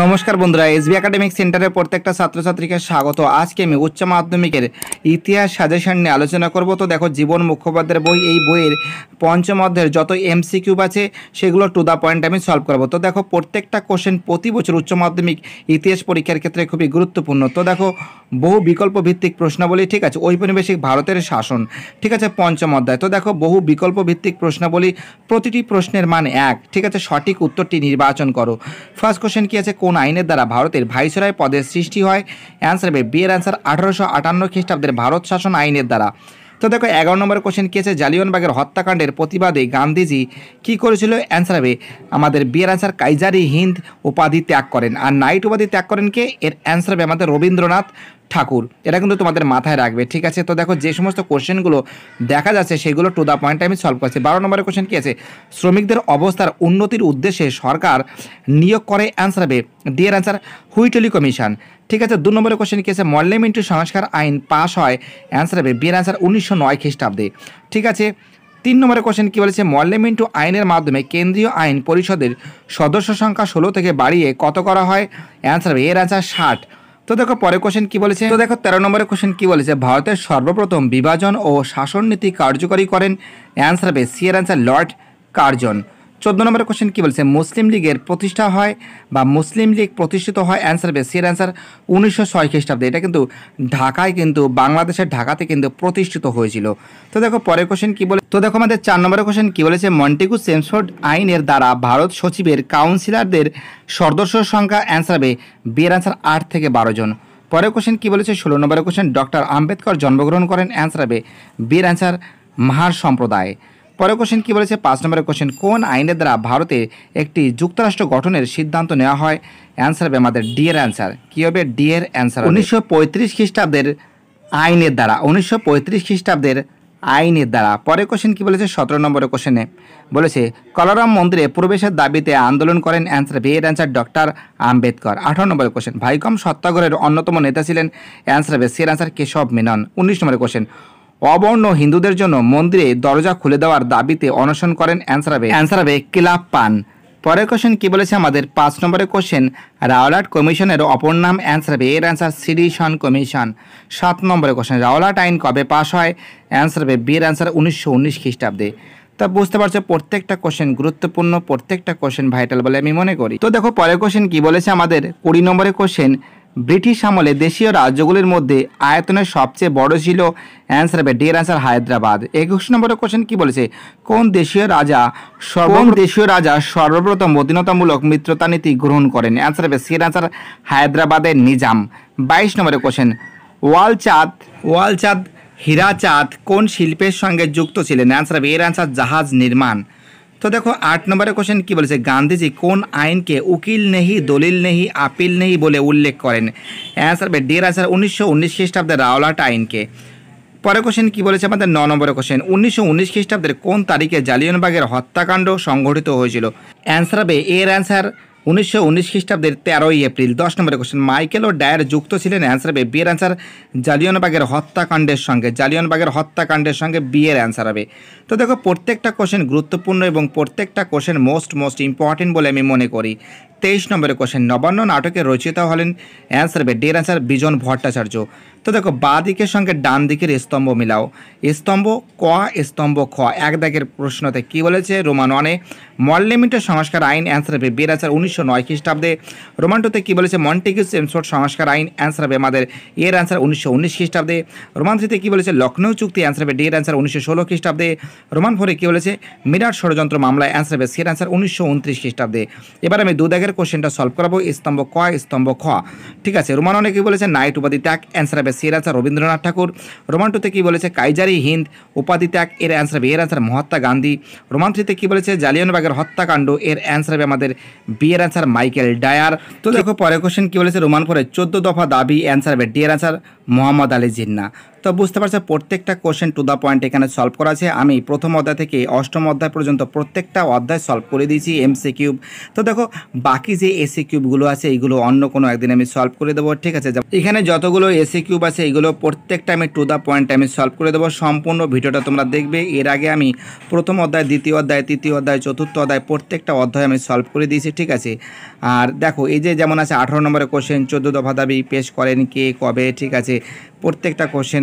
নমস্কার বন্ধুরা S B academic সেন্টারের প্রত্যেকটা ছাত্রছাত্রীকে স্বাগত আজকে আমি উচ্চ মাধ্যমিকের ইতিহাস সাজেশন নিয়ে আলোচনা করব তো দেখো জীবন মুখোপাধ্যায়ের বই এই বইয়ের পঞ্চম অধ্যায়ের যত এমসি কিউব আছে সেগুলো টু দ্য পয়েন্ট আমি সলভ করবো তো দেখো প্রত্যেকটা কোশ্চেন প্রতি বছর উচ্চ মাধ্যমিক ইতিহাস পরীক্ষার ক্ষেত্রে খুবই গুরুত্বপূর্ণ তো দেখো বহু বিকল্প ভিত্তিক প্রশ্নাবলী ঠিক আছে ঔপনিবেশিক ভারতের শাসন ঠিক আছে পঞ্চম অধ্যায় তো দেখো বহু বিকল্প ভিত্তিক প্রশ্নাবলী প্রতিটি প্রশ্নের মান এক ঠিক আছে সঠিক উত্তরটি নির্বাচন করো ফার্স্ট কোশ্চেন কি আছে কোন আইনের দ্বারা ভারতের ভাইসরয় পদের সৃষ্টি হয় অ্যান্সার হবে বিয়ের অ্যান্সার আঠারোশো আটান্ন খ্রিস্টাব্দের ভারত শাসন আইনের দ্বারা তো দেখো এগারো নম্বর কোশ্চেন কি আছে জালিয়নবাগের হত্যাকাণ্ডের প্রতিবাদে গান্ধীজি কি করেছিল অ্যান্সার হবে আমাদের বিয়ের অ্যান্সার কাইজারি হিন্দ উপাধি ত্যাগ করেন আর নাইট উপাধি ত্যাগ করেন কে এর অ্যান্সার হবে আমাদের রবীন্দ্রনাথ ঠাকুর এটা কিন্তু তোমাদের মাথায় রাখবে ঠিক আছে তো দেখো যে সমস্ত কোশ্চেনগুলো দেখা যাচ্ছে সেগুলো টু দ্য পয়েন্ট আমি সলভ করছি বারো নম্বরের কোশ্চেন কী আছে শ্রমিকদের অবস্থার উন্নতির উদ্দেশ্যে সরকার নিয়োগ করে অ্যান্সার হবে ডিয়ের অ্যান্সার হুইটলি কমিশন ঠিক আছে দু নম্বরের কোশ্চেন কী আছে মল্লিমিন্টু সংস্কার আইন পাশ হয় অ্যান্সার হবে বিয়ের অ্যান্সার উনিশশো নয় খ্রিস্টাব্দে ঠিক আছে তিন নম্বরের কোশ্চেন কী বলেছে মল্লিমিন্টু আইনের মাধ্যমে কেন্দ্রীয় আইন পরিষদের সদস্য সংখ্যা ষোলো থেকে বাড়িয়ে কত করা হয় অ্যান্সার হবে এর অ্যান্সার ষাট তো দেখো পরে কোশ্চেন কি বলেছে তো দেখো তেরো নম্বরের কোশ্চেন কি বলেছে ভারতের সর্বপ্রথম বিভাজন ও শাসন নীতি কার্যকরী করেন অ্যান্সার হবে সি এর অ্যান্সার লর্ড কার্জন চোদ্দ নম্বরের কোশ্চেন কী বলছে মুসলিম লীগের প্রতিষ্ঠা হয় বা মুসলিম লীগ প্রতিষ্ঠিত হয় অ্যান্সার বেস এর অ্যান্সার উনিশশো ছয় খ্রিস্টাব্দে এটা কিন্তু ঢাকায় কিন্তু বাংলাদেশের ঢাকাতে কিন্তু প্রতিষ্ঠিত হয়েছিল তো দেখো পরের কোশ্চেন কী বলে তো দেখো আমাদের চার নম্বরের কোশ্চেন কী বলেছে মন্টিকু সেমসফোর্ড আইনের দ্বারা ভারত সচিবের কাউন্সিলরদের সদস্য সংখ্যা অ্যান্সার হবে বিয়ের অ্যান্সার আট থেকে বারো জন পরের কোশ্চেন কী বলেছে ষোলো নম্বরের কোশ্চেন ডক্টর আম্বেদকর জন্মগ্রহণ করেন অ্যান্সার হবে বিয়ের অ্যান্সার মাহার সম্প্রদায় পরে কোশ্চেন কী বলেছে পাঁচ নম্বরের কোশ্চেন কোন আইনের দ্বারা ভারতে একটি যুক্তরাষ্ট্র গঠনের সিদ্ধান্ত নেওয়া হয় অ্যান্সার হবে আমাদের ডিয়ের অ্যান্সার কী হবে ডিয়ের অ্যান্সার উনিশশো পঁয়ত্রিশ খ্রিস্টাব্দের আইনের দ্বারা উনিশশো পঁয়ত্রিশ খ্রিস্টাব্দের আইনের দ্বারা পরে কোশ্চেন কী বলেছে সতেরো নম্বরের কোশ্চেনে বলেছে কলারাম মন্দিরে প্রবেশের দাবিতে আন্দোলন করেন অ্যান্সার বি এর অ্যান্সার ডক্টর আম্বেদকর আঠারো নম্বরের কোশ্চেন ভাইকম সত্যাগ্রহের অন্যতম নেতা ছিলেন অ্যান্সার হবে সি এর অ্যান্সার কেশব মেনন উনিশ নম্বরের কোশ্চেন অবর্ণ হিন্দুদের জন্য মন্দিরে দরজা খুলে দেওয়ার দাবিতে অনশন করেন অ্যান্সারাবে অ্যান্সারাবে কিলাপ পান পরের কোশ্চেন কী বলেছে আমাদের পাঁচ নম্বরের কোশ্চেন রাওলাট কমিশনের অপর নাম অ্যান্সার হবে এর অ্যান্সার সিডিশন কমিশন সাত নম্বরের কোশ্চেন রাওলাট আইন কবে পাস হয় অ্যান্সার হবে বিয়ের অ্যান্সার উনিশশো উনিশ খ্রিস্টাব্দে তা বুঝতে পারছো প্রত্যেকটা কোশ্চেন গুরুত্বপূর্ণ প্রত্যেকটা কোশ্চেন ভাইটাল বলে আমি মনে করি তো দেখো পরের কোশ্চেন কি বলেছে আমাদের কুড়ি নম্বরের কোশ্চেন ব্রিটিশ আমলে দেশীয় রাজ্যগুলির মধ্যে আয়তনের সবচেয়ে বড় ছিল অ্যান্সার হবে ডিয়ার অ্যান্সার হায়দ্রাবাদ একুশ নম্বরের কোশ্চেন কি বলেছে কোন দেশীয় রাজা সর্বম দেশীয় রাজা সর্বপ্রথম অধীনতামূলক মিত্রতা নীতি গ্রহণ করেন অ্যান্সার হবে সির অ্যান্সার হায়দ্রাবাদের নিজাম বাইশ নম্বরের কোশ্চেন ওয়ালচাঁদ ওয়ালচাঁদ হীরাচাঁদ কোন শিল্পের সঙ্গে যুক্ত ছিলেন অ্যান্সার হবে এর অ্যান্সার জাহাজ নির্মাণ তো দেখো আট নম্বরের কোশ্চেন কি বলেছে গান্ধীজি কোন আইনকে উকিল নেহি দলিল নেহি আপিল নেহি বলে উল্লেখ করেন অ্যান্সার বে ডের আসার উনিশশো উনিশ খ্রিস্টাব্দে রাওলাট আইনকে পরে কোশ্চেন কী বলেছে আমাদের ন নম্বরের কোশ্চেন উনিশশো উনিশ খ্রিস্টাব্দের কোন তারিখে জালিয়ানবাগের হত্যাকাণ্ড সংঘটিত হয়েছিল অ্যান্সার হবে এর অ্যান্সার উনিশশো উনিশ খ্রিস্টাব্দের তেরোই এপ্রিল দশ নম্বরের কোশ্চেন মাইকেল ও ডায়ের যুক্ত ছিলেন অ্যান্সার হবে বিয়ের অ্যান্সার জালিয়নবাগের হত্যাকাণ্ডের সঙ্গে জালিয়নবাগের হত্যাকাণ্ডের সঙ্গে বিয়ের অ্যান্সার হবে তো দেখো প্রত্যেকটা কোশ্চেন গুরুত্বপূর্ণ এবং প্রত্যেকটা কোশ্চেন মোস্ট মোস্ট ইম্পর্টেন্ট বলে আমি মনে করি তেইশ নম্বরের কোশ্চেন নবান্ন নাটকে রচিত হলেন অ্যান্সার হবে ডের অ্যান্সার বিজন ভট্টাচার্য তো দেখো বা দিকের সঙ্গে ডান দিকের স্তম্ভ মিলাও স্তম্ভ ক স্তম্ভ খ এক দাগের প্রশ্নতে কি বলেছে রোমান ওয়ানে মল লিমিটের সংস্কার আইন অ্যান্সার হবে বিয়ের আছে উনিশশো নয় খ্রিস্টাব্দে রোমান টুতে কী বলেছে মন্টেকিউস এমসোর্ট সংস্কার আইন অ্যান্সার হবে আমাদের এর অ্যান্সার উনিশশো উনিশ খ্রিস্টাব্দে রোমান থ্রিতে কী বলেছে লখনৌ চুক্তি অ্যান্সার হবে ডি এর অ্যান্সার উনিশশো ষোলো খ্রিস্টাব্দে রোমান ফোরে কী বলেছে মিরাট ষড়যন্ত্র মামলায় অ্যান্সার হবে সের অ্যান্সার উনিশশো উনত্রিশ খ্রিস্টাব্দে এবার আমি দু দাগের কোশ্চেনটা সলভ করাবো স্তম্ভ ক স্তম্ভ খ ঠিক আছে রোমান অনেকে বলেছে নাইট উপাধি ত্যাগ অ্যান্সার হবে হবে সের রবীন্দ্রনাথ ঠাকুর রোমান টুতে কী বলেছে কাইজারি হিন্দ উপাধি ত্যাগ এর অ্যান্সার হবে এর অ্যান্সার মহাত্মা গান্ধী রোমান থ্রিতে কী বলেছে জালিয়ানবাগের হত্যাকাণ্ড এর অ্যান্সার হবে আমাদের বি এর অ্যান্সার মাইকেল ডায়ার তো দেখো পরে কোশ্চেন কী বলেছে রোমান ফোরের চোদ্দো দফা দাবি অ্যান্সার হবে ডি এর অ্যান্সার মোহাম্মদ আলী জিন্না তো বুঝতে পারছো প্রত্যেকটা কোশ্চেন টু দ্য পয়েন্ট এখানে সলভ করা আছে আমি প্রথম অধ্যায় থেকে অষ্টম অধ্যায় পর্যন্ত প্রত্যেকটা অধ্যায় সলভ করে দিয়েছি এমসি কিউব তো দেখো বাকি যে এসি কিউবগুলো আছে এইগুলো অন্য কোনো একদিন আমি সলভ করে দেবো ঠিক আছে এখানে যতগুলো এসি কিউব আছে এইগুলো প্রত্যেকটা আমি টু দ্য পয়েন্ট আমি সলভ করে দেবো সম্পূর্ণ ভিডিওটা তোমরা দেখবে এর আগে আমি প্রথম অধ্যায় দ্বিতীয় অধ্যায় তৃতীয় অধ্যায় চতুর্থ অধ্যায় প্রত্যেকটা অধ্যায় আমি সলভ করে দিয়েছি ঠিক আছে আর দেখো এই যে যেমন আছে আঠারো নম্বরের কোশ্চেন চোদ্দো দফা দাবি পেশ করেন কে কবে ঠিক আছে প্রত্যেকটা কোশ্চেন